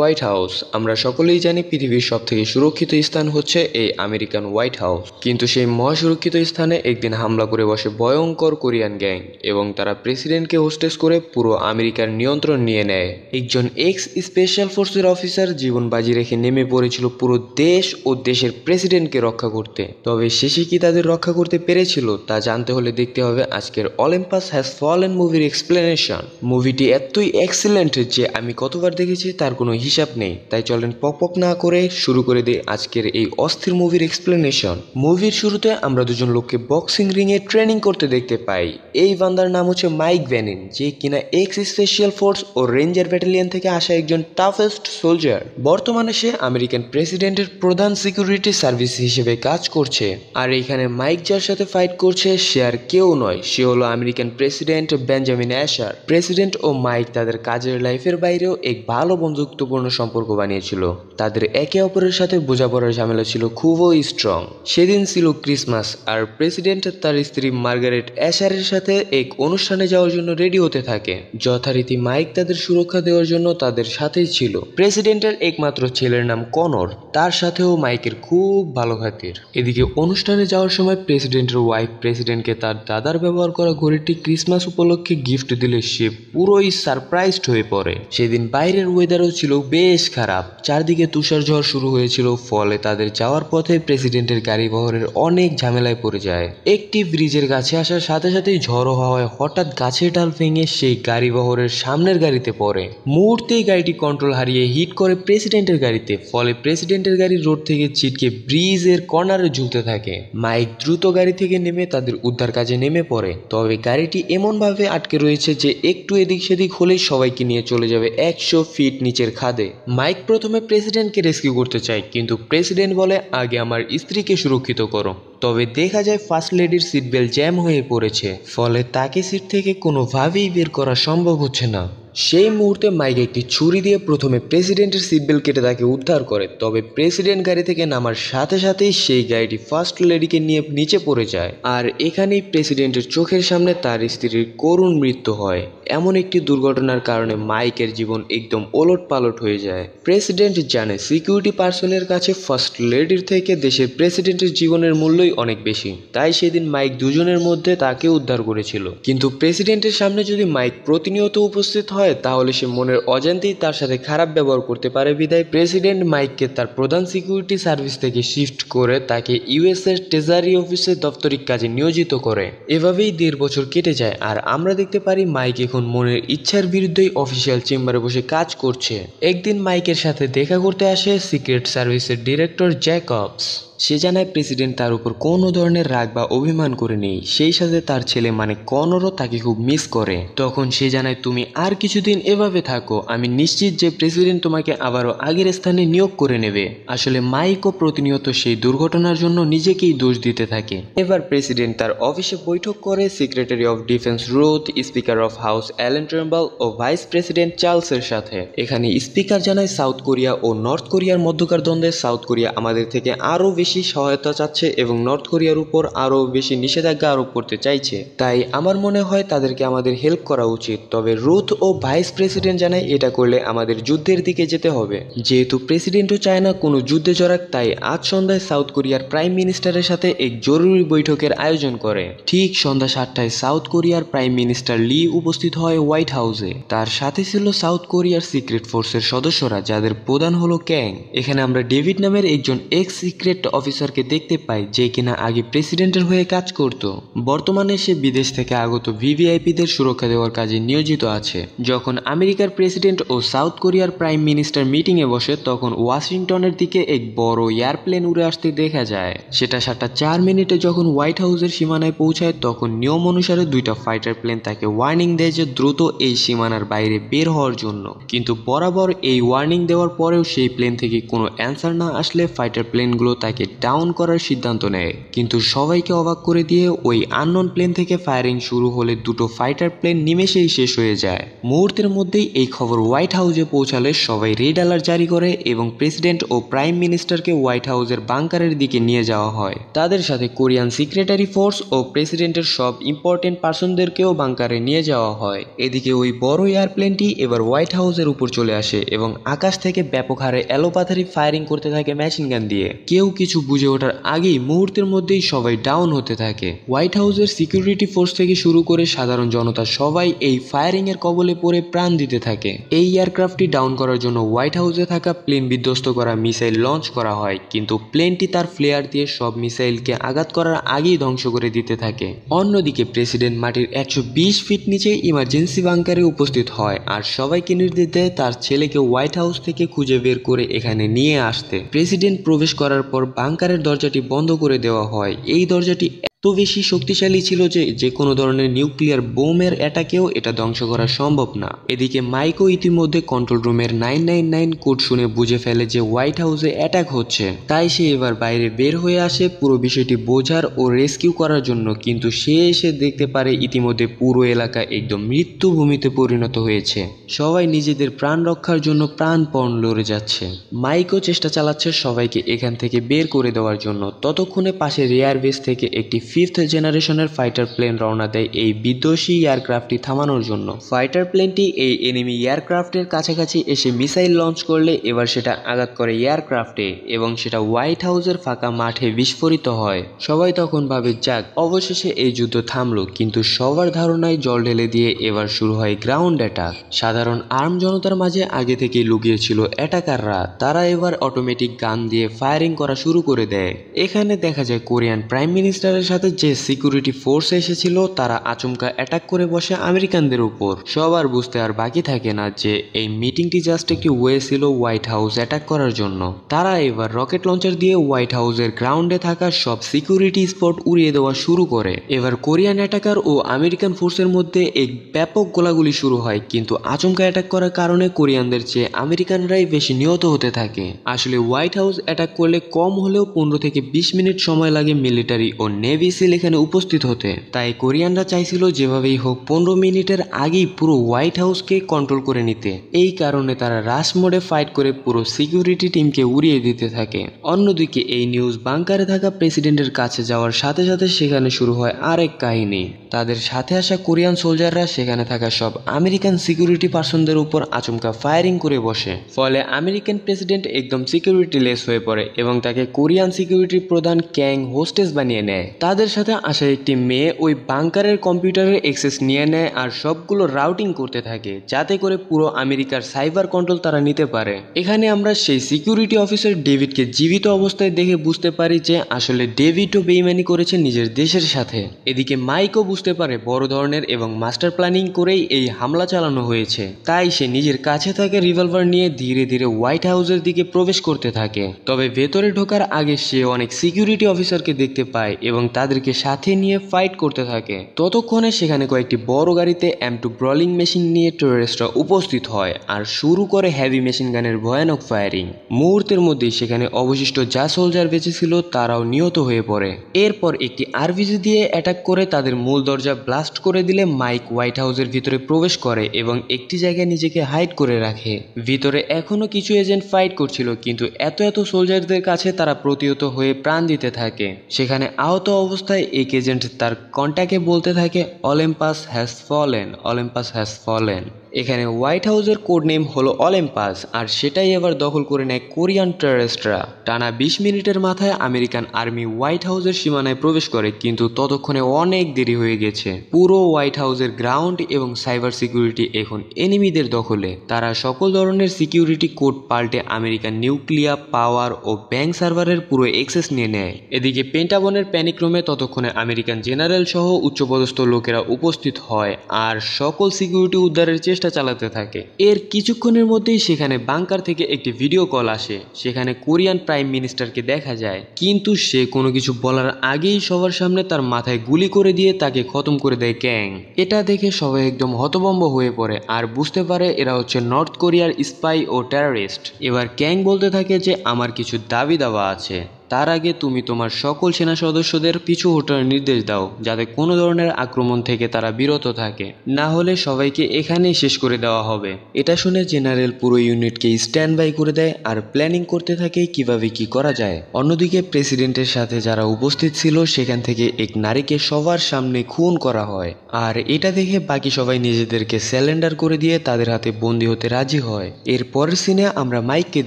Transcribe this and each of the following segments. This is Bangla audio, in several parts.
হোয়াইট হাউস আমরা সকলেই জানি পৃথিবীর সব থেকে সুরক্ষিত স্থান হচ্ছে এই আমেরিকান হোয়াইট হাউস কিন্তু সেই মহাসুরক্ষিত স্থানে একদিন হামলা করে বসে ভয়ঙ্কর কোরিয়ান গ্যাং এবং তারা প্রেসিডেন্টকে হোস্টেস করে পুরো আমেরিকার নিয়ন্ত্রণ নিয়ে নেয় একজন এক্স স্পেশাল ফোর্সের অফিসার জীবন বাজি রেখে নেমে পড়েছিল পুরো দেশ ও দেশের প্রেসিডেন্টকে রক্ষা করতে তবে শেষে কি তাদের রক্ষা করতে পেরেছিল তা জানতে হলে দেখতে হবে আজকের অলিম্পাস হ্যাজ ফলেন মুভির এক্সপ্লেনেশন মুভিটি এতই এক্সিলেন্ট যে আমি কতবার দেখেছি তার কোনো হিসাব নেই তাই চলেন পক পক না করে শুরু করে দিই আজকের এই অস্থির মুভির এক্সপ্লেনেশন মুভির শুরুতে আমরা দুজন লোককে বক্সিং রিংয়ে ট্রেনিং করতে দেখতে পাই এই বান্দার নাম হচ্ছে মাইক ভ্যানিন যে কিনা এক্স স্পেশাল ফোর্স ও রেঞ্জার ব্যাটালিয়ন থেকে আসা একজন টাফেস্ট সোলজার বর্তমানে সে আমেরিকান প্রেসিডেন্টের প্রধান সিকিউরিটি সার্ভিস হিসেবে কাজ করছে আর এখানে মাইক যার সাথে ফাইট করছে সে আর কেউ নয় সে হলো American president Benjamin Asher president ও মাইক তাদের কাজের লাইফের বাইরেও এক ভালো বন্ধুত্ব বন্ধুত্বপূর্ণ সম্পর্ক বানিয়েছিল তাদের একে অপরের সাথে বোঝাপড়ার ঝামেলা ছিল খুবই স্ট্রং সেদিন ছিল ক্রিসমাস আর প্রেসিডেন্ট তার স্ত্রী মার্গারেট অ্যাশারের সাথে এক অনুষ্ঠানে যাওয়ার জন্য রেডি হতে থাকে যথারীতি মাইক তাদের সুরক্ষা দেওয়ার জন্য তাদের সাথেই ছিল প্রেসিডেন্টের একমাত্র ছেলের নাম কনর তার সাথেও মাইকের খুব ভালো খাতির এদিকে অনুষ্ঠানে যাওয়ার সময় প্রেসিডেন্টের ওয়াইফ প্রেসিডেন্টকে তার দাদার ব্যবহার করা ঘড়িটি ক্রিসমাস উপলক্ষে গিফট দিলে সে পুরোই সারপ্রাইজড হয়ে পড়ে সেদিন বাইরের ওয়েদারও ছিল বেশ খারাপ চারদিকে তুষার ঝড় শুরু হয়েছিল ফলে তাদের যাওয়ার পথে প্রেসিডেন্টের গাড়ি বহরের অনেক ঝামেলায় পড়ে যায় একটি ব্রিজের কাছে আসার সাথে সাথেই ঝড়ো হওয়ায় হঠাৎ গাছের ডাল ভেঙে সেই গাড়ি বহরের সামনের গাড়িতে পড়ে মুহূর্তেই গাড়িটি কন্ট্রোল হারিয়ে হিট করে প্রেসিডেন্টের গাড়িতে ফলে প্রেসিডেন্টের গাড়ি রোড থেকে ছিটকে ব্রিজের কর্নারে ঝুলতে থাকে মাইক দ্রুত গাড়ি থেকে নেমে তাদের উদ্ধার কাজে নেমে পড়ে তবে গাড়িটি এমনভাবে আটকে রয়েছে যে একটু এদিক সেদিক হলেই সবাইকে নিয়ে চলে যাবে একশো ফিট নিচের খাদ ফাঁদে মাইক প্রথমে প্রেসিডেন্টকে রেস্কিউ করতে চায় কিন্তু প্রেসিডেন্ট বলে আগে আমার স্ত্রীকে সুরক্ষিত করো তবে দেখা যায় ফার্স্ট লেডির সিট বেল্ট জ্যাম হয়ে পড়েছে ফলে তাকে সিট থেকে কোনোভাবেই বের করা সম্ভব হচ্ছে না সেই মুহূর্তে মাইক একটি ছুরি দিয়ে প্রথমে প্রেসিডেন্টের সিটবেল্ট কেটে তাকে উদ্ধার করে তবে প্রেসিডেন্ট গাড়ি থেকে নামার সাথে সাথেই সেই গাড়িটি ফার্স্ট লেডিকে নিয়ে নিচে পড়ে যায় আর এখানেই প্রেসিডেন্টের চোখের সামনে তার স্ত্রীর করুণ মৃত্যু হয় এমন একটি দুর্ঘটনার কারণে মাইকের জীবন একদম ওলট পালট হয়ে যায় প্রেসিডেন্ট জানে সিকিউরিটি পার্সনের কাছে ফার্স্ট লেডির থেকে দেশের প্রেসিডেন্টের জীবনের মূল্যই অনেক বেশি তাই সেদিন মাইক দুজনের মধ্যে তাকে উদ্ধার করেছিল কিন্তু প্রেসিডেন্টের সামনে যদি মাইক প্রতিনিয়ত উপস্থিত হয় হয় তাহলে সে মনের অজান্তেই তার সাথে খারাপ ব্যবহার করতে পারে বিধায় প্রেসিডেন্ট মাইককে তার প্রধান সিকিউরিটি সার্ভিস থেকে শিফট করে তাকে ইউএসএর ট্রেজারি অফিসের দপ্তরিক কাজে নিয়োজিত করে এভাবেই দেড় বছর কেটে যায় আর আমরা দেখতে পারি মাইক এখন মনের ইচ্ছার বিরুদ্ধেই অফিসিয়াল চেম্বারে বসে কাজ করছে একদিন মাইকের সাথে দেখা করতে আসে সিক্রেট সার্ভিসের ডিরেক্টর জ্যাকবস সে জানায় প্রেসিডেন্ট তার উপর কোনো ধরনের রাগ বা অভিমান করে নেই সেই সাথে তার ছেলে মানে কনরও তাকে খুব মিস করে তখন সে জানায় তুমি আর কিছুদিন এভাবে থাকো আমি নিশ্চিত যে প্রেসিডেন্ট তোমাকে আবারও আগের স্থানে নিয়োগ করে নেবে আসলে মাইকও প্রতিনিয়ত সেই দুর্ঘটনার জন্য নিজেকেই দোষ দিতে থাকে এবার প্রেসিডেন্ট তার অফিসে বৈঠক করে secretary of defence Ruth speaker of house Allan Trumbull ও ভাইস প্রেসিডেন্ট চার্লসের সাথে এখানে স্পিকার জানায় সাউথ কোরিয়া ও নর্থ কোরিয়ার মধ্যকার দ্বন্দ্বে সাউথ কোরিয়া আমাদের থেকে আরও বেশি বেশি সহায়তা চাচ্ছে এবং নর্থ কোরিয়ার উপর আরও বেশি নিষেধাজ্ঞা আরোপ করতে চাইছে তাই আমার মনে হয় তাদেরকে আমাদের হেল্প করা উচিত তবে রুথ ও ভাইস প্রেসিডেন্ট জানায় এটা করলে আমাদের যুদ্ধের দিকে যেতে হবে যেহেতু প্রেসিডেন্টও চায় না কোনো যুদ্ধে জড়াক তাই আজ সন্ধ্যায় সাউথ কোরিয়ার প্রাইম মিনিস্টারের সাথে এক জরুরি বৈঠকের আয়োজন করে ঠিক সন্ধ্যা সাতটায় সাউথ কোরিয়ার প্রাইম মিনিস্টার লি উপস্থিত হয় হোয়াইট হাউসে তার সাথে ছিল সাউথ কোরিয়ার সিক্রেট ফোর্সের সদস্যরা যাদের প্রধান হলো ক্যাং এখানে আমরা ডেভিড নামের একজন এক্স সিক্রেট অফিসারকে দেখতে পাই যে কিনা আগে প্রেসিডেন্টের হয়ে কাজ করত বর্তমানে সে বিদেশ থেকে আগত ভিভিআইপিদের সুরক্ষা দেওয়ার কাজে নিয়োজিত আছে যখন আমেরিকার প্রেসিডেন্ট ও সাউথ কোরিয়ার প্রাইম মিনিস্টার মিটিংয়ে বসে তখন ওয়াশিংটনের দিকে এক বড় এয়ারপ্লেন উড়ে আসতে দেখা যায় সেটা সাতটা চার মিনিটে যখন হোয়াইট হাউসের সীমানায় পৌঁছায় তখন নিয়ম অনুসারে দুইটা ফাইটার প্লেন তাকে ওয়ার্নিং দেয় যে দ্রুত এই সীমানার বাইরে বের হওয়ার জন্য কিন্তু বরাবর এই ওয়ার্নিং দেওয়ার পরেও সেই প্লেন থেকে কোনো অ্যান্সার না আসলে ফাইটার প্লেনগুলো তাকে বিমানকে ডাউন করার সিদ্ধান্ত নেয় কিন্তু সবাইকে অবাক করে দিয়ে ওই আননোন প্লেন থেকে ফায়ারিং শুরু হলে দুটো ফাইটার প্লেন নিমেষেই শেষ হয়ে যায় মুহূর্তের মধ্যেই এই খবর হোয়াইট হাউসে পৌঁছালে সবাই রেড অ্যালার্ট জারি করে এবং প্রেসিডেন্ট ও প্রাইম মিনিস্টারকে হোয়াইট হাউসের বাংকারের দিকে নিয়ে যাওয়া হয় তাদের সাথে কোরিয়ান সিক্রেটারি ফোর্স ও প্রেসিডেন্টের সব ইম্পর্টেন্ট পার্সনদেরকেও বাংকারে নিয়ে যাওয়া হয় এদিকে ওই বড় এয়ারপ্লেনটি এবার হোয়াইট হাউসের উপর চলে আসে এবং আকাশ থেকে ব্যাপক হারে অ্যালোপাথারি ফায়ারিং করতে থাকে মেশিন গান দিয়ে কেউ কিছু কিছু বুঝে ওঠার আগেই মুহূর্তের মধ্যেই সবাই ডাউন হতে থাকে হোয়াইট হাউসের সিকিউরিটি ফোর্স থেকে শুরু করে সাধারণ জনতা সবাই এই ফায়ারিং এর কবলে পড়ে প্রাণ দিতে থাকে এই এয়ারক্রাফটটি ডাউন করার জন্য হোয়াইট হাউসে থাকা প্লেন বিধ্বস্ত করা মিসাইল লঞ্চ করা হয় কিন্তু প্লেনটি তার ফ্লেয়ার দিয়ে সব মিসাইলকে আঘাত করার আগেই ধ্বংস করে দিতে থাকে অন্যদিকে প্রেসিডেন্ট মাটির একশো ফিট নিচে ইমার্জেন্সি বাংকারে উপস্থিত হয় আর সবাইকে নির্দেশ দেয় তার ছেলেকে হোয়াইট হাউস থেকে খুঁজে বের করে এখানে নিয়ে আসতে প্রেসিডেন্ট প্রবেশ করার পর কাঙ্কারের দরজাটি বন্ধ করে দেওয়া হয় এই দরজাটি এত বেশি শক্তিশালী ছিল যে যে কোনো ধরনের নিউক্লিয়ার বোমের অ্যাটাকেও এটা ধ্বংস করা সম্ভব না এদিকে মাইকো ইতিমধ্যে কন্ট্রোল রুমের নাইন নাইন নাইন কোড শুনে বুঝে ফেলে যে হোয়াইট হাউসে অ্যাটাক হচ্ছে তাই সে এবার বাইরে বের হয়ে আসে পুরো বিষয়টি বোঝার ও রেস্কিউ করার জন্য কিন্তু সে এসে দেখতে পারে ইতিমধ্যে পুরো এলাকা একদম মৃত্যুভূমিতে পরিণত হয়েছে সবাই নিজেদের প্রাণ রক্ষার জন্য প্রাণপণ লড়ে যাচ্ছে মাইকো চেষ্টা চালাচ্ছে সবাইকে এখান থেকে বের করে দেওয়ার জন্য ততক্ষণে পাশে রেয়ার বেস থেকে একটি ফিফথ জেনারেশনের ফাইটার প্লেন রওনা দেয় এই বিদ্বেষী এয়ারক্রাফটটি থামানোর জন্য ফাইটার প্লেনটি এই এনিমি এয়ারক্রাফটের কাছাকাছি এসে মিসাইল লঞ্চ করলে এবার সেটা আঘাত করে এয়ারক্রাফটে এবং সেটা হোয়াইট হাউসের ফাঁকা মাঠে বিস্ফোরিত হয় সবাই তখন ভাবে যাক অবশেষে এই যুদ্ধ থামল কিন্তু সবার ধারণায় জল ঢেলে দিয়ে এবার শুরু হয় গ্রাউন্ড অ্যাটাক সাধারণ আর্ম জনতার মাঝে আগে থেকে লুকিয়েছিল অ্যাটাকাররা তারা এবার অটোমেটিক গান দিয়ে ফায়ারিং করা শুরু করে দেয় এখানে দেখা যায় কোরিয়ান প্রাইম মিনিস্টারের সাথে সাথে যে সিকিউরিটি ফোর্স এসেছিল তারা আচমকা অ্যাটাক করে বসে আমেরিকানদের উপর সবার বুঝতে আর বাকি থাকে না যে এই মিটিংটি জাস্ট একটি ওয়ে ছিল হোয়াইট হাউস অ্যাটাক করার জন্য তারা এবার রকেট লঞ্চার দিয়ে হোয়াইট হাউসের গ্রাউন্ডে থাকা সব সিকিউরিটি স্পট উড়িয়ে দেওয়া শুরু করে এবার কোরিয়ান অ্যাটাকার ও আমেরিকান ফোর্সের মধ্যে এক ব্যাপক গোলাগুলি শুরু হয় কিন্তু আচমকা অ্যাটাক করার কারণে কোরিয়ানদের চেয়ে আমেরিকানরাই বেশি নিহত হতে থাকে আসলে হোয়াইট হাউস অ্যাটাক করলে কম হলেও পনেরো থেকে বিশ মিনিট সময় লাগে মিলিটারি ও নেভি ইসিল এখানে উপস্থিত হতে তাই কোরিয়ানরা চাইছিল যেভাবেই হোক পনেরো মিনিটের আগেই পুরো হোয়াইট হাউসকে কন্ট্রোল করে নিতে এই কারণে তারা রাশ মোডে ফাইট করে পুরো সিকিউরিটি টিমকে উড়িয়ে দিতে থাকে অন্যদিকে এই নিউজ বাংকারে থাকা প্রেসিডেন্টের কাছে যাওয়ার সাথে সাথে সেখানে শুরু হয় আরেক কাহিনী তাদের সাথে আসা কোরিয়ান সোলজাররা সেখানে থাকা সব আমেরিকান সিকিউরিটি পার্সনদের উপর আচমকা ফায়ারিং করে বসে ফলে আমেরিকান প্রেসিডেন্ট একদম সিকিউরিটি লেস হয়ে পড়ে এবং তাকে কোরিয়ান সিকিউরিটি প্রধান ক্যাং হোস্টেস বানিয়ে নেয় তাদের তাদের সাথে আসা একটি মেয়ে ওই বাংকারের কম্পিউটারের এক্সেস নিয়ে নেয় আর সবগুলো রাউটিং করতে থাকে যাতে করে পুরো আমেরিকার সাইবার কন্ট্রোল তারা নিতে পারে এখানে আমরা সেই সিকিউরিটি অফিসার ডেভিডকে জীবিত অবস্থায় দেখে বুঝতে পারি যে আসলে ডেভিডও বেইমানি করেছে নিজের দেশের সাথে এদিকে মাইকও বুঝতে পারে বড় ধরনের এবং মাস্টার প্ল্যানিং করেই এই হামলা চালানো হয়েছে তাই সে নিজের কাছে থাকে রিভলভার নিয়ে ধীরে ধীরে হোয়াইট হাউসের দিকে প্রবেশ করতে থাকে তবে ভেতরে ঢোকার আগে সে অনেক সিকিউরিটি অফিসারকে দেখতে পায় এবং তার তাদেরকে সাথে নিয়ে ফাইট করতে থাকে ততক্ষণে সেখানে কয়েকটি বড় গাড়িতে এম টু ব্রলিং মেশিন নিয়ে টেরোরিস্টরা উপস্থিত হয় আর শুরু করে হ্যাভি মেশিন গানের ভয়ানক ফায়ারিং মুহূর্তের মধ্যে সেখানে অবশিষ্ট যা সোলজার বেঁচে ছিল তারাও নিহত হয়ে পড়ে এরপর একটি আরভিজি দিয়ে অ্যাটাক করে তাদের মূল দরজা ব্লাস্ট করে দিলে মাইক হোয়াইট হাউসের ভিতরে প্রবেশ করে এবং একটি জায়গায় নিজেকে হাইড করে রাখে ভিতরে এখনও কিছু এজেন্ট ফাইট করছিল কিন্তু এত এত সোলজারদের কাছে তারা প্রতিহত হয়ে প্রাণ দিতে থাকে সেখানে আহত অব অবস্থায় এক এজেন্ট তার কন্ট্যাক্টে বলতে থাকে Olympus has fallen Olympus has fallen এখানে হোয়াইট হাউসের কোড নেম হলো অলিম্পাস আর সেটাই এবার দখল করে নেয় কোরিয়ান টেররিস্টরা টানা বিশ মিনিটের মাথায় আমেরিকান আর্মি হোয়াইট হাউসের সীমানায় প্রবেশ করে কিন্তু ততক্ষণে অনেক দেরি হয়ে গেছে পুরো হোয়াইট হাউসের গ্রাউন্ড এবং সাইবার সিকিউরিটি এখন এনিমিদের দখলে তারা সকল ধরনের সিকিউরিটি কোড পাল্টে আমেরিকান নিউক্লিয়ার পাওয়ার ও ব্যাংক সার্ভারের পুরো এক্সেস নিয়ে নেয় এদিকে পেন্টাবনের প্যানিক্রমে ততক্ষণে আমেরিকান জেনারেল সহ উচ্চপদস্থ লোকেরা উপস্থিত হয় আর সকল সিকিউরিটি উদ্ধারের চেষ্টা চেষ্টা চালাতে থাকে এর কিছুক্ষণের মধ্যেই সেখানে বাংকার থেকে একটি ভিডিও কল আসে সেখানে কোরিয়ান প্রাইম মিনিস্টারকে দেখা যায় কিন্তু সে কোনো কিছু বলার আগেই সবার সামনে তার মাথায় গুলি করে দিয়ে তাকে খতম করে দেয় ক্যাং এটা দেখে সবাই একদম হতবম্ব হয়ে পড়ে আর বুঝতে পারে এরা হচ্ছে নর্থ কোরিয়ার স্পাই ও টেরারিস্ট এবার ক্যাং বলতে থাকে যে আমার কিছু দাবি দাওয়া আছে তার আগে তুমি তোমার সকল সেনা সদস্যদের পিছু হটার নির্দেশ দাও যাতে কোনো ধরনের আক্রমণ থেকে তারা বিরত থাকে না হলে সবাইকে এখানেই শেষ করে দেওয়া হবে এটা শুনে জেনারেল পুরো ইউনিটকে স্ট্যান্ড বাই করে দেয় আর প্ল্যানিং করতে থাকে কিভাবে কি করা যায় অন্যদিকে প্রেসিডেন্টের সাথে যারা উপস্থিত ছিল সেখান থেকে এক নারীকে সবার সামনে খুন করা হয় আর এটা দেখে বাকি সবাই নিজেদেরকে স্যালেন্ডার করে দিয়ে তাদের হাতে বন্দী হতে রাজি হয় এর পরের সিনে আমরা মাইককে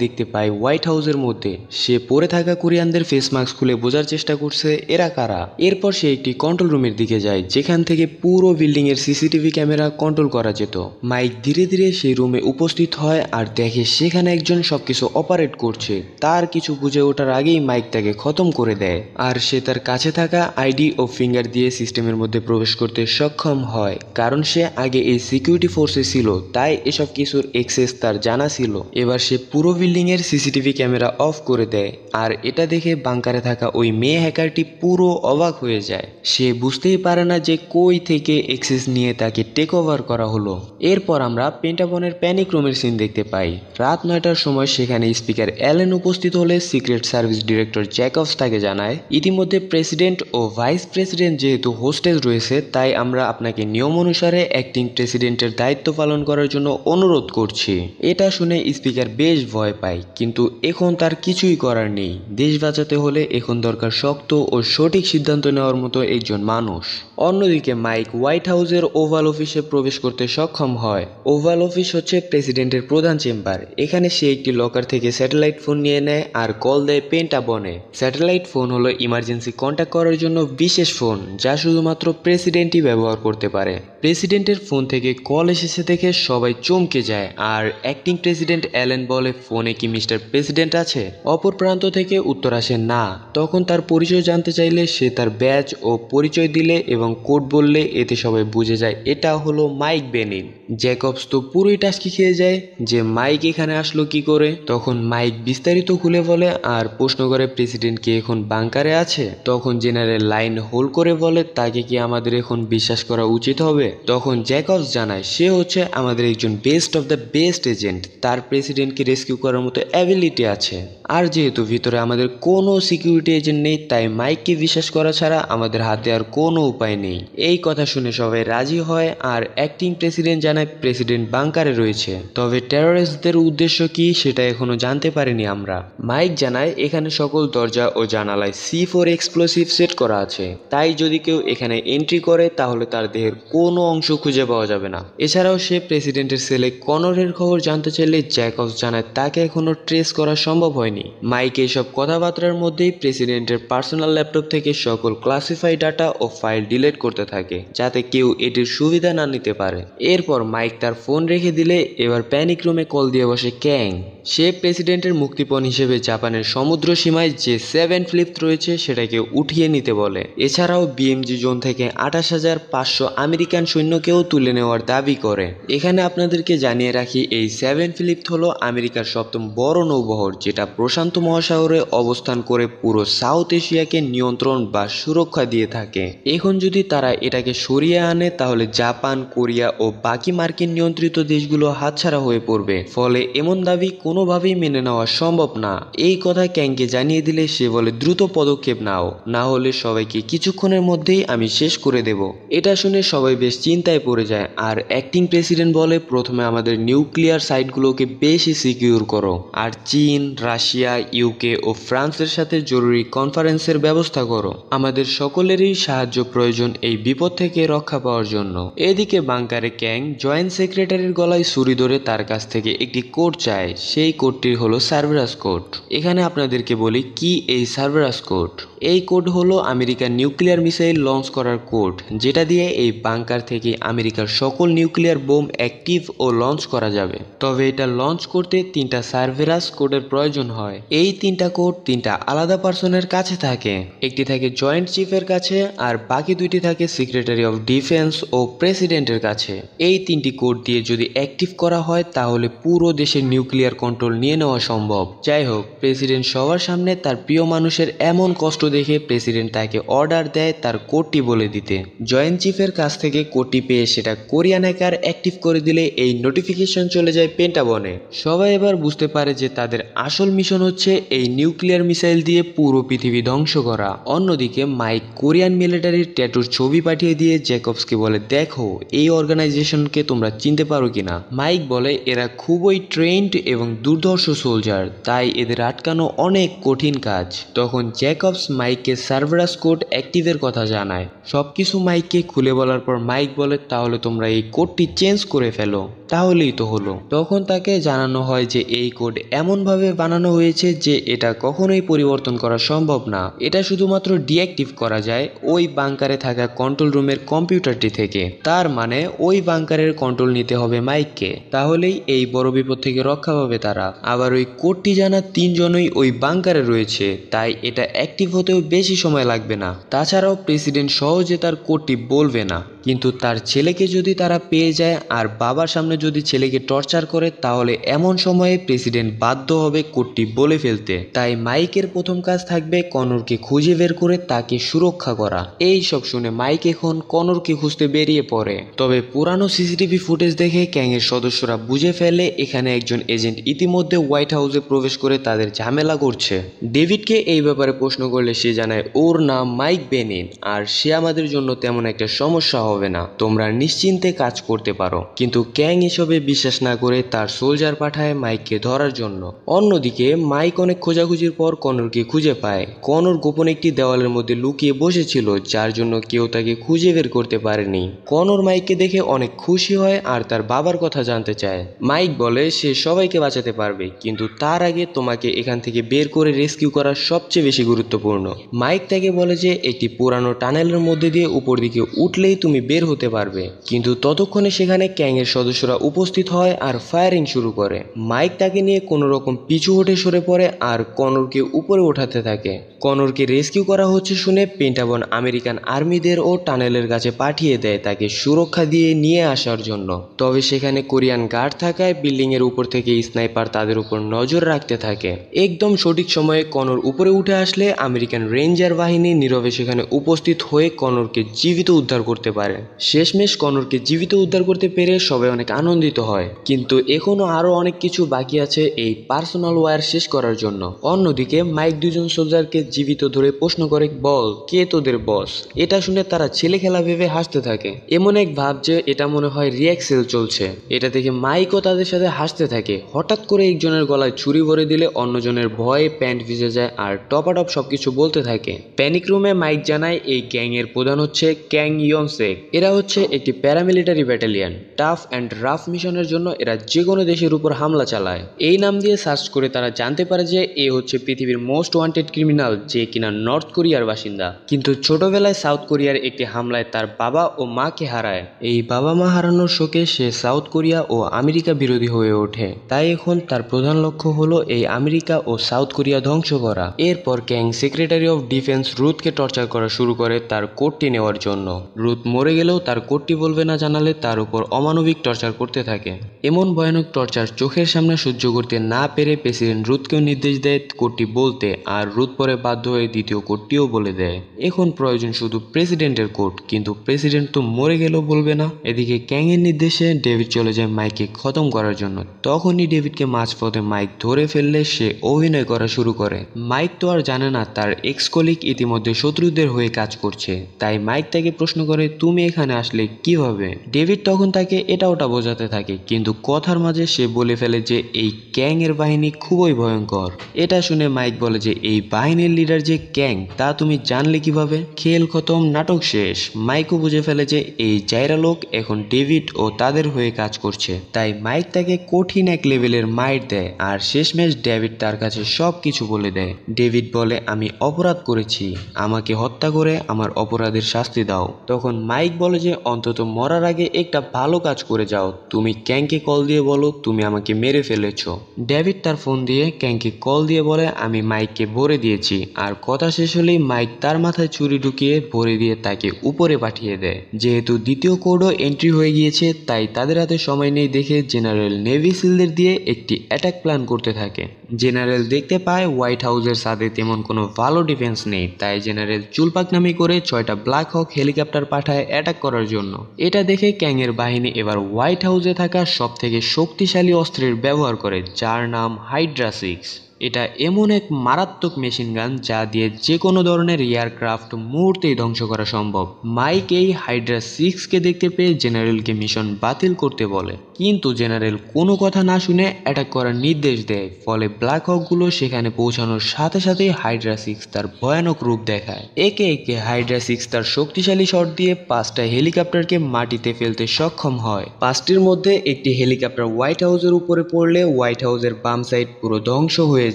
দেখতে পাই হোয়াইট হাউসের মধ্যে সে পড়ে থাকা কোরিয়ানদের স্টুডেন্টদের ফেস মাস্ক খুলে বোঝার চেষ্টা করছে এরা কারা এরপর সে একটি কন্ট্রোল রুমের দিকে যায় যেখান থেকে পুরো বিল্ডিং এর সিসিটিভি ক্যামেরা কন্ট্রোল করা যেত মাইক ধীরে ধীরে সেই রুমে উপস্থিত হয় আর দেখে সেখানে একজন সবকিছু অপারেট করছে তার কিছু বুঝে ওঠার আগেই মাইক তাকে খতম করে দেয় আর সে তার কাছে থাকা আইডি ও ফিঙ্গার দিয়ে সিস্টেমের মধ্যে প্রবেশ করতে সক্ষম হয় কারণ সে আগে এই সিকিউরিটি ফোর্সে ছিল তাই এসব কিছুর এক্সেস তার জানা ছিল এবার সে পুরো বিল্ডিং এর সিসিটিভি ক্যামেরা অফ করে দেয় আর এটা দেখে বাংকারে থাকা ওই মেয়ে হ্যাকারটি পুরো অবাক হয়ে যায় সে বুঝতেই পারে না যে কই থেকে এক্সেস নিয়ে তাকে টেক ওভার করা হলো এরপর আমরা পেন্টাবনের প্যানিক রুমের সিন দেখতে পাই রাত নয়টার সময় সেখানে স্পিকার অ্যালেন উপস্থিত হলে সিক্রেট সার্ভিস ডিরেক্টর জ্যাকবস তাকে জানায় ইতিমধ্যে প্রেসিডেন্ট ও ভাইস প্রেসিডেন্ট যেহেতু হোস্টেজ রয়েছে তাই আমরা আপনাকে নিয়ম অনুসারে অ্যাক্টিং প্রেসিডেন্টের দায়িত্ব পালন করার জন্য অনুরোধ করছি এটা শুনে স্পিকার বেশ ভয় পায় কিন্তু এখন তার কিছুই করার নেই দেশ বাঁচাতে হলে এখন দরকার শক্ত ও সঠিক সিদ্ধান্ত নেওয়ার মতো একজন মানুষ অন্যদিকে মাইক হোয়াইট হাউসের ওভাল অফিসে প্রবেশ করতে সক্ষম হয় ওভাল অফিস হচ্ছে প্রেসিডেন্টের প্রধান চেম্বার এখানে সে একটি লকার থেকে স্যাটেলাইট ফোন নিয়ে নেয় আর কল দেয় পেন্টাবনে স্যাটেলাইট ফোন হলো ইমার্জেন্সি কন্ট্যাক্ট করার জন্য বিশেষ ফোন যা শুধুমাত্র প্রেসিডেন্টই ব্যবহার করতে পারে প্রেসিডেন্টের ফোন থেকে কল এসেছে দেখে সবাই চমকে যায় আর অ্যাক্টিং প্রেসিডেন্ট অ্যালেন বলে ফোনে কি মিস্টার প্রেসিডেন্ট আছে অপর প্রান্ত থেকে উত্তর আসে না তখন তার পরিচয় জানতে চাইলে সে তার ব্যাচ ও পরিচয় দিলে এবং কোড বললে এতে সবাই বুঝে যায় এটা হলো মাইক বেনিন জ্যাকবস তো পুরোই টাস্কি খেয়ে যায় যে মাইক এখানে আসলো কি করে তখন মাইক বিস্তারিত খুলে বলে আর প্রশ্ন করে প্রেসিডেন্ট কি এখন বাংকারে আছে তখন জেনারেল লাইন হোল করে বলে তাকে কি আমাদের এখন বিশ্বাস করা উচিত হবে তখন জ্যাকবস জানায় সে হচ্ছে আমাদের একজন best of the best agent তার প্রেসিডেন্টকে রেস্কিউ করার মতো অ্যাবিলিটি আছে আর যেহেতু ভিতরে আমাদের কোনো সিকিউরিটি এজেন্ট নেই তাই মাইককে বিশ্বাস করা ছাড়া আমাদের হাতে আর কোনো উপায় নেই এই কথা শুনে সবাই রাজি হয় আর অ্যাক্টিং প্রেসিডেন্ট জানায় প্রেসিডেন্ট বাংকারে রয়েছে তবে টেরোরিস্টদের উদ্দেশ্য কি সেটা এখনো জানতে পারিনি আমরা মাইক জানায় এখানে সকল দরজা ও জানালায় সি ফোর এক্সপ্লোসিভ সেট করা আছে তাই যদি কেউ এখানে এন্ট্রি করে তাহলে তার দেহের কোনো অংশ খুঁজে পাওয়া যাবে না এছাড়াও সে প্রেসিডেন্টের ছেলে কনরের খবর জানতে চাইলে জ্যাকবস জানায় তাকে এখনো ট্রেস করা সম্ভব হয়নি মাইক এসব কথাবার্তা কথাবার্তার মধ্যেই প্রেসিডেন্টের পার্সোনাল ল্যাপটপ থেকে সকল ক্লাসিফাই ডাটা ও ফাইল ডিলিট করতে থাকে যাতে কেউ এটির সুবিধা না নিতে পারে এরপর মাইক তার ফোন রেখে দিলে এবার প্যানিক রুমে কল দিয়ে বসে ক্যাং সে প্রেসিডেন্টের মুক্তিপণ হিসেবে জাপানের সমুদ্র সীমায় যে সেভেন ফ্লিপ রয়েছে সেটাকে উঠিয়ে নিতে বলে এছাড়াও বিএমজি জোন থেকে আঠাশ হাজার পাঁচশো আমেরিকান সৈন্যকেও তুলে নেওয়ার দাবি করে এখানে আপনাদেরকে জানিয়ে রাখি এই সেভেন ফিলিপ হলো আমেরিকার সপ্তম বড় নৌবহর যেটা প্রশান্ত মহাসাগরে অবস্থিত অবস্থান করে পুরো সাউথ এশিয়াকে নিয়ন্ত্রণ বা সুরক্ষা দিয়ে থাকে এখন যদি তারা এটাকে সরিয়ে আনে তাহলে জাপান কোরিয়া ও বাকি মার্কিন নিয়ন্ত্রিত দেশগুলো হাতছাড়া হয়ে পড়বে ফলে এমন দাবি কোনোভাবেই মেনে নেওয়া সম্ভব না এই কথা ক্যাংকে জানিয়ে দিলে সে বলে দ্রুত পদক্ষেপ নাও না হলে সবাইকে কিছুক্ষণের মধ্যেই আমি শেষ করে দেব এটা শুনে সবাই বেশ চিন্তায় পড়ে যায় আর অ্যাক্টিং প্রেসিডেন্ট বলে প্রথমে আমাদের নিউক্লিয়ার সাইটগুলোকে বেশি সিকিউর করো আর চীন রাশিয়া ইউকে ও ফ্রান্স ফ্রান্সের সাথে জরুরি কনফারেন্সের ব্যবস্থা করো আমাদের সকলেরই সাহায্য প্রয়োজন এই বিপদ থেকে রক্ষা পাওয়ার জন্য এদিকে বাংকারে ক্যাং জয়েন্ট সেক্রেটারির গলায় ছুরি ধরে তার কাছ থেকে একটি কোড চায় সেই কোডটির হলো সার্ভেরাস কোড এখানে আপনাদেরকে বলি কি এই সার্ভেরাস কোড এই কোড হলো আমেরিকার নিউক্লিয়ার মিসাইল লঞ্চ করার কোড যেটা দিয়ে এই বাংকার থেকে আমেরিকার সকল নিউক্লিয়ার বোম অ্যাক্টিভ ও লঞ্চ করা যাবে তবে এটা লঞ্চ করতে তিনটা সার্ভেরাস কোডের প্রয়োজন হয় এই তিনটা কোড তিনটা আলাদা পার্সনের কাছে থাকে একটি থাকে জয়েন্ট চিফের কাছে আর বাকি দুইটি থাকে সেক্রেটারি অফ ডিফেন্স ও প্রেসিডেন্টের কাছে এই তিনটি কোড দিয়ে যদি অ্যাক্টিভ করা হয় তাহলে পুরো দেশের নিউক্লিয়ার কন্ট্রোল নিয়ে নেওয়া সম্ভব যাই হোক প্রেসিডেন্ট সবার সামনে তার প্রিয় মানুষের এমন কষ্ট দেখে প্রেসিডেন্ট তাকে অর্ডার দেয় তার কোটটি বলে দিতে জয়েন্ট চিফের কাছ থেকে কোটি পেয়ে সেটা কোরিয়ান হ্যাকার অ্যাক্টিভ করে দিলে এই নোটিফিকেশন চলে যায় পেন্টাবনে সবাই এবার বুঝতে পারে যে তাদের আসল মিশন হচ্ছে এই নিউক্লিয়ার মিসাইল দিয়ে পুরো পৃথিবী ধ্বংস করা অন্যদিকে মাইক কোরিয়ান মিলিটারির ট্যাটুর ছবি পাঠিয়ে দিয়ে জ্যাকবসকে বলে দেখো এই অর্গানাইজেশনকে তোমরা চিনতে পারো কিনা মাইক বলে এরা খুবই ট্রেন্ড এবং দুর্ধর্ষ সোলজার তাই এদের আটকানো অনেক কঠিন কাজ তখন জ্যাকবস মাইককে সার্ভারাস কোড অ্যাক্টিভের কথা জানায় সব কিছু মাইককে খুলে বলার পর মাইক বলে তাহলে তোমরা এই কোডটি চেঞ্জ করে ফেলো তাহলেই তো হলো তখন তাকে জানানো হয় যে এই কোড এমনভাবে বানানো হয়েছে যে এটা কখনোই পরিবর্তন করা সম্ভব না এটা শুধুমাত্র ডিঅ্যাক্টিভ করা যায় ওই বাংকারে থাকা কন্ট্রোল রুমের কম্পিউটারটি থেকে তার মানে ওই বাংকারের কন্ট্রোল নিতে হবে মাইককে তাহলেই এই বড় বিপদ থেকে রক্ষা পাবে তারা আবার ওই কোডটি জানা তিনজনই ওই বাংকারে রয়েছে তাই এটা অ্যাক্টিভ হতে হতেও বেশি সময় লাগবে না তাছাড়াও প্রেসিডেন্ট সহজে তার কোডটি বলবে না কিন্তু তার ছেলেকে যদি তারা পেয়ে যায় আর বাবার সামনে যদি ছেলেকে টর্চার করে তাহলে এমন সময়ে প্রেসিডেন্ট বাধ্য হবে কোর্টটি বলে ফেলতে তাই মাইকের প্রথম কাজ থাকবে কনরকে খুঁজে বের করে তাকে সুরক্ষা করা এই সব শুনে মাইক এখন কনরকে খুঁজতে বেরিয়ে পড়ে তবে পুরানো সিসিটিভি ফুটেজ দেখে ক্যাংয়ের সদস্যরা বুঝে ফেলে এখানে একজন এজেন্ট ইতিমধ্যে হোয়াইট হাউসে প্রবেশ করে তাদের ঝামেলা করছে ডেভিডকে এই ব্যাপারে প্রশ্ন করলে সে জানায় ওর নাম মাইক বেনিন আর সে আমাদের জন্য তেমন একটা সমস্যা হবে হবে না তোমরা নিশ্চিন্তে কাজ করতে পারো কিন্তু ক্যাং এসবে বিশ্বাস না করে তার সোলজার পাঠায় মাইককে ধরার জন্য অন্যদিকে মাইক অনেক খোঁজাখুঁজির পর কনরকে খুঁজে পায় কনর গোপন একটি দেওয়ালের মধ্যে লুকিয়ে বসেছিল যার জন্য কেউ তাকে খুঁজে বের করতে পারেনি কনর মাইককে দেখে অনেক খুশি হয় আর তার বাবার কথা জানতে চায় মাইক বলে সে সবাইকে বাঁচাতে পারবে কিন্তু তার আগে তোমাকে এখান থেকে বের করে রেস্কিউ করা সবচেয়ে বেশি গুরুত্বপূর্ণ মাইক তাকে বলে যে একটি পুরানো টানেলের মধ্যে দিয়ে উপর দিকে উঠলেই তুমি বের হতে পারবে কিন্তু ততক্ষণে সেখানে ক্যাংয়ের সদস্যরা উপস্থিত হয় আর ফায়ারিং শুরু করে মাইক তাকে নিয়ে কোনো রকম পিছু হটে সরে পড়ে আর কনরকে উপরে ওঠাতে থাকে কনরকে রেস্কিউ করা হচ্ছে শুনে পেন্টাবন আমেরিকান আর্মিদের ও টানেলের কাছে পাঠিয়ে দেয় তাকে সুরক্ষা দিয়ে নিয়ে আসার জন্য তবে সেখানে কোরিয়ান গার্ড থাকায় বিল্ডিংয়ের উপর থেকে স্নাইপার তাদের উপর নজর রাখতে থাকে একদম সঠিক সময়ে কনর উপরে উঠে আসলে আমেরিকান রেঞ্জার বাহিনী নীরবে সেখানে উপস্থিত হয়ে কনরকে জীবিত উদ্ধার করতে পারে শেষমেশ কনরকে জীবিত উদ্ধার করতে পেরে সবাই অনেক আনন্দিত হয় কিন্তু এখনও আরও অনেক কিছু বাকি আছে এই পার্সোনাল ওয়ার শেষ করার জন্য অন্যদিকে মাইক দুজন সোলজারকে জীবিত ধরে প্রশ্ন করে বল কে তোদের বস এটা শুনে তারা ছেলে খেলা ভেবে হাসতে থাকে এমন এক ভাব যে এটা মনে হয় রিয়াক্সেল চলছে এটা দেখে মাইকও তাদের সাথে হাসতে থাকে হঠাৎ করে একজনের গলায় ছুরি ভরে দিলে অন্যজনের ভয়ে প্যান্ট ভিজে যায় আর টপাটপ সবকিছু বলতে থাকে প্যানিক রুমে মাইক জানায় এই গ্যাংয়ের প্রধান হচ্ছে ক্যাং ইয়ংসে এরা হচ্ছে একটি paramilitary battalion tough and rough মিশনের জন্য এরা যে কোনো দেশের উপর হামলা চালায় এই নাম দিয়ে সার্চ করে তারা জানতে পারে যে এ হচ্ছে পৃথিবীর মোস্ট ওয়ান্টেড ক্রিমিনাল যে কিনা নর্থ কোরিয়ার বাসিন্দা কিন্তু ছোটবেলায় সাউথ কোরিয়ার একটি হামলায় তার বাবা ও মাকে হারায় এই বাবা মা হারানোর শোকে সে সাউথ কোরিয়া ও আমেরিকা বিরোধী হয়ে ওঠে তাই এখন তার প্রধান লক্ষ্য হলো এই আমেরিকা ও সাউথ কোরিয়া ধ্বংস করা এরপর ক্যাং সেক্রেটারি অফ ডিফেন্স রুথকে টর্চার করা শুরু করে তার কোর্টটি নেওয়ার জন্য রুথ মরে মরে গেলেও তার কোর্টটি বলবে না জানালে তার উপর অমানবিক টর্চার করতে থাকে এমন ভয়ানক টর্চার চোখের সামনে সহ্য করতে না পেরে প্রেসিডেন্ট রুথকেও নির্দেশ দেয় কোর্টটি বলতে আর রুথ পরে বাধ্য হয়ে দ্বিতীয় কোর্টটিও বলে দেয় এখন প্রয়োজন শুধু প্রেসিডেন্টের কোর্ট কিন্তু প্রেসিডেন্ট তো মরে গেলেও বলবে না এদিকে ক্যাংয়ের নির্দেশে ডেভিড চলে যায় মাইককে খতম করার জন্য তখনই ডেভিডকে মাঝপথে মাইক ধরে ফেললে সে অভিনয় করা শুরু করে মাইক তো আর জানে না তার এক্সকলিক ইতিমধ্যে শত্রুদের হয়ে কাজ করছে তাই মাইক তাকে প্রশ্ন করে তুমি তুমি এখানে আসলে কি হবে ডেভিড তখন তাকে এটা ওটা বোঝাতে থাকে কিন্তু কথার মাঝে সে বলে ফেলে যে এই ক্যাং এর বাহিনী খুবই ভয়ঙ্কর এটা শুনে মাইক বলে যে এই বাহিনীর লিডার যে ক্যাং তা তুমি জানলে কিভাবে খেল খতম নাটক শেষ মাইকও বুঝে ফেলে যে এই জায়রা লোক এখন ডেভিড ও তাদের হয়ে কাজ করছে তাই মাইক তাকে কঠিন এক লেভেলের মাইট দেয় আর শেষমেশ ডেভিড তার কাছে সব কিছু বলে দেয় ডেভিড বলে আমি অপরাধ করেছি আমাকে হত্যা করে আমার অপরাধের শাস্তি দাও তখন মাইক মাইক বলে যে অন্তত মরার আগে একটা ভালো কাজ করে যাও তুমি ক্যাংকে কল দিয়ে বলো তুমি আমাকে মেরে ফেলেছ ডেভিড তার ফোন দিয়ে ক্যাংকে কল দিয়ে বলে আমি মাইককে ভরে দিয়েছি আর কথা শেষ হলেই মাইক তার মাথায় চুরি ঢুকিয়ে ভরে দিয়ে তাকে উপরে পাঠিয়ে দেয় যেহেতু দ্বিতীয় কোডও এন্ট্রি হয়ে গিয়েছে তাই তাদের হাতে সময় নেই দেখে জেনারেল নেভি সিলদের দিয়ে একটি অ্যাটাক প্ল্যান করতে থাকে জেনারেল দেখতে পায় হোয়াইট হাউসের সাথে তেমন কোনো ভালো ডিফেন্স নেই তাই জেনারেল চুলপাক নামি করে ছয়টা ব্ল্যাক হক হেলিকপ্টার পাঠায় অ্যাটাক করার জন্য এটা দেখে ক্যাংয়ের বাহিনী এবার হোয়াইট হাউসে থাকা সব থেকে শক্তিশালী অস্ত্রের ব্যবহার করে যার নাম হাইড্রাসিক্স এটা এমন এক মারাত্মক মেশিন গান যা দিয়ে যে কোনো ধরনের এয়ারক্রাফট মুহূর্তেই ধ্বংস করা সম্ভব মাইক এই হাইড্রা সিক্সকে দেখতে পেয়ে জেনারেলকে মিশন বাতিল করতে বলে কিন্তু জেনারেল কোনো কথা না শুনে অ্যাটাক করার নির্দেশ দেয় ফলে ব্ল্যাক হকগুলো সেখানে পৌঁছানোর সাথে সাথেই হাইড্রা সিক্স তার ভয়ানক রূপ দেখায় একে একে হাইড্রা সিক্স তার শক্তিশালী শট দিয়ে পাঁচটা হেলিকপ্টারকে মাটিতে ফেলতে সক্ষম হয় পাঁচটির মধ্যে একটি হেলিকপ্টার হোয়াইট হাউসের উপরে পড়লে হোয়াইট হাউসের বাম সাইড পুরো ধ্বংস হয়ে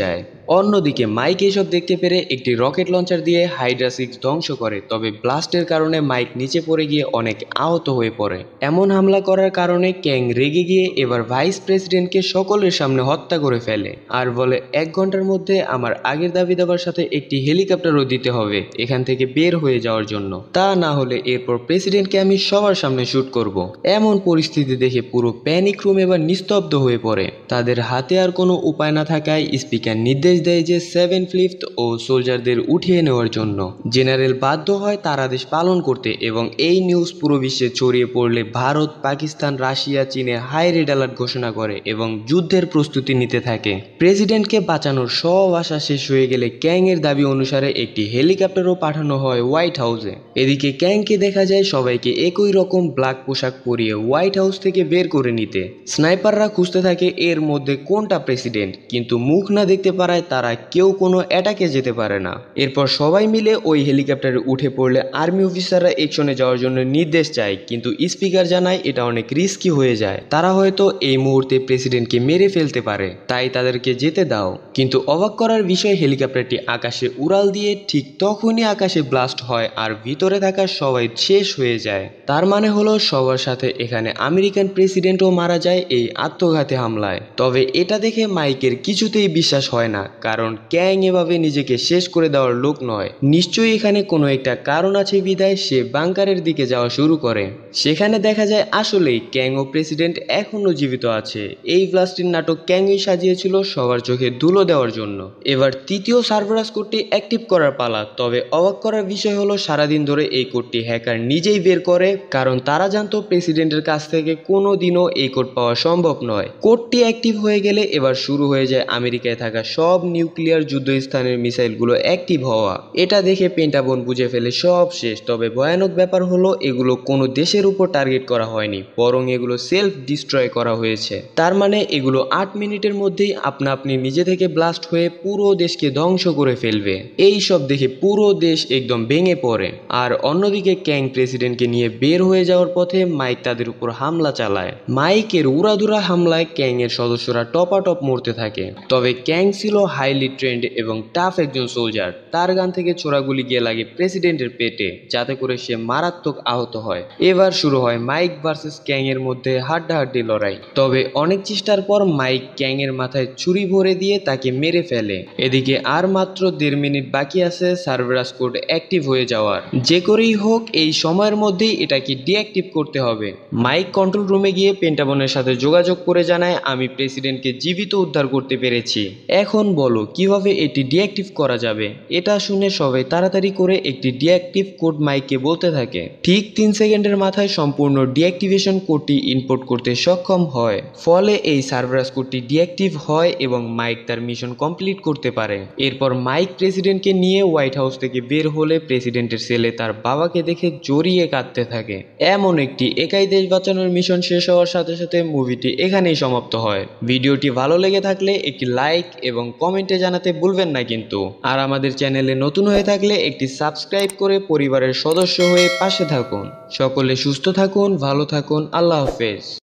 যায় অন্যদিকে মাইক এসব দেখতে পেরে একটি রকেট লঞ্চার দিয়ে হাইড্রা সিক্স ধ্বংস করে তবে ব্লাস্টের কারণে মাইক নিচে পড়ে গিয়ে অনেক আহত হয়ে পড়ে এমন হামলা করার কারণে ক্যাং রেগে গিয়ে এবার ভাইস প্রেসিডেন্টকে সকলের সামনে হত্যা করে ফেলে আর বলে এক ঘন্টার মধ্যে আমার আগের দাবি দাবার সাথে একটি হেলিকপ্টারও দিতে হবে এখান থেকে বের হয়ে যাওয়ার জন্য তা না হলে এরপর প্রেসিডেন্টকে আমি সবার সামনে শ্যুট করব। এমন পরিস্থিতি দেখে পুরো প্যানিক রুম এবার নিস্তব্ধ হয়ে পড়ে তাদের হাতে আর কোনো উপায় না থাকায় স্পিকার নির্দেশ নির্দেশ দেয় যে সেভেন ফিফথ ও সোলজারদের উঠিয়ে নেওয়ার জন্য জেনারেল বাধ্য হয় তার আদেশ পালন করতে এবং এই নিউজ পুরো বিশ্বে ছড়িয়ে পড়লে ভারত পাকিস্তান রাশিয়া চীনে হাই রেড অ্যালার্ট ঘোষণা করে এবং যুদ্ধের প্রস্তুতি নিতে থাকে প্রেসিডেন্টকে বাঁচানোর সব আশা শেষ হয়ে গেলে ক্যাং এর দাবি অনুসারে একটি হেলিকপ্টারও পাঠানো হয় হোয়াইট হাউসে এদিকে ক্যাংকে দেখা যায় সবাইকে একই রকম ব্ল্যাক পোশাক পরিয়ে হোয়াইট হাউস থেকে বের করে নিতে স্নাইপাররা খুঁজতে থাকে এর মধ্যে কোনটা প্রেসিডেন্ট কিন্তু মুখ না দেখতে পারায় তারা কেউ কোনো অ্যাটাকে যেতে পারে না এরপর সবাই মিলে ওই হেলিকপ্টারে উঠে পড়লে আর্মি অফিসাররা একশনে যাওয়ার জন্য নির্দেশ চায় কিন্তু স্পিকার জানায় এটা অনেক রিস্কি হয়ে যায় তারা হয়তো এই মুহূর্তে প্রেসিডেন্টকে মেরে ফেলতে পারে তাই তাদেরকে যেতে দাও কিন্তু অবাক করার বিষয় হেলিকপ্টারটি আকাশে উড়াল দিয়ে ঠিক তখনই আকাশে ব্লাস্ট হয় আর ভিতরে থাকা সবাই শেষ হয়ে যায় তার মানে হলো সবার সাথে এখানে আমেরিকান প্রেসিডেন্টও মারা যায় এই আত্মঘাতী হামলায় তবে এটা দেখে মাইকের কিছুতেই বিশ্বাস হয় না কারণ ক্যাং এভাবে নিজেকে শেষ করে দেওয়ার লোক নয় নিশ্চয়ই এখানে কোনো একটা কারণ আছে বিদায় সে বাংকারের দিকে যাওয়া শুরু করে সেখানে দেখা যায় আসলেই ক্যাং ও প্রেসিডেন্ট এখনও জীবিত আছে এই ব্লাস্টির নাটক ক্যাংই সাজিয়েছিল সবার চোখে ধুলো দেওয়ার জন্য এবার তৃতীয় সার্ভারাস কোডটি অ্যাক্টিভ করার পালা তবে অবাক করার বিষয় হলো সারাদিন ধরে এই কোডটি হ্যাকার নিজেই বের করে কারণ তারা জানতো প্রেসিডেন্টের কাছ থেকে কোনো দিনও এই কোড পাওয়া সম্ভব নয় কোডটি অ্যাক্টিভ হয়ে গেলে এবার শুরু হয়ে যায় আমেরিকায় থাকা সব নিউক্লিয়ার যুদ্ধস্থানের মিসাইলগুলো অ্যাক্টিভ হওয়া এটা দেখে পেন্টাগন বুঝে ফেলে সব শেষ তবে ভয়ানক ব্যাপার হলো এগুলো কোনো দেশের উপর টার্গেট করা হয়নি বরং এগুলো সেলফ ডিস্ট্রয় করা হয়েছে তার মানে এগুলো আট মিনিটের মধ্যেই আপনা আপনি নিজে থেকে ব্লাস্ট হয়ে পুরো দেশকে ধ্বংস করে ফেলবে এই সব দেখে পুরো দেশ একদম ভেঙে পড়ে আর অন্যদিকে ক্যাং প্রেসিডেন্টকে নিয়ে বের হয়ে যাওয়ার পথে মাইক তাদের উপর হামলা চালায় মাইকের উড়াধুরা হামলায় ক্যাং এর সদস্যরা টপাটপ মরতে থাকে তবে ক্যাং ছিল হাই হাইলি ট্রেন্ড এবং টাফ একজন সোলজার তার গান থেকে ছোড়াগুলি গিয়ে লাগে প্রেসিডেন্টের পেটে যাতে করে সে মারাত্মক আহত হয় এবার শুরু হয় মাইক ভার্সেস ক্যাং এর মধ্যে হাড্ডাহাড্ডি লড়াই তবে অনেক চেষ্টার পর মাইক ক্যাং এর মাথায় ছুরি ভরে দিয়ে তাকে মেরে ফেলে এদিকে আর মাত্র দেড় মিনিট বাকি আছে সার্ভেরাস কোড অ্যাক্টিভ হয়ে যাওয়ার যে করেই হোক এই সময়ের মধ্যেই এটাকে ডিঅ্যাক্টিভ করতে হবে মাইক কন্ট্রোল রুমে গিয়ে পেন্টাবনের সাথে যোগাযোগ করে জানায় আমি প্রেসিডেন্টকে জীবিত উদ্ধার করতে পেরেছি এখন বল হলো কিভাবে এটি ডিঅ্যাক্টিভ করা যাবে এটা শুনে সবাই তাড়াতাড়ি করে একটি ডিঅ্যাক্টিভ কোড মাইকে বলতে থাকে ঠিক তিন সেকেন্ডের মাথায় সম্পূর্ণ ডিঅ্যাক্টিভেশন কোডটি ইনপুট করতে সক্ষম হয় ফলে এই সার্ভারাস কোডটি ডিঅ্যাক্টিভ হয় এবং মাইক তার মিশন কমপ্লিট করতে পারে এরপর মাইক প্রেসিডেন্টকে নিয়ে হোয়াইট হাউস থেকে বের হলে প্রেসিডেন্টের ছেলে তার বাবাকে দেখে জড়িয়ে কাঁদতে থাকে এমন একটি একাই দেশ বাঁচানোর মিশন শেষ হওয়ার সাথে সাথে মুভিটি এখানেই সমাপ্ত হয় ভিডিওটি ভালো লেগে থাকলে একটি লাইক এবং কমেন্ট কমেন্টে জানাতে ভুলবেন না কিন্তু আর আমাদের চ্যানেলে নতুন হয়ে থাকলে একটি সাবস্ক্রাইব করে পরিবারের সদস্য হয়ে পাশে থাকুন সকলে সুস্থ থাকুন ভালো থাকুন আল্লাহ হাফেজ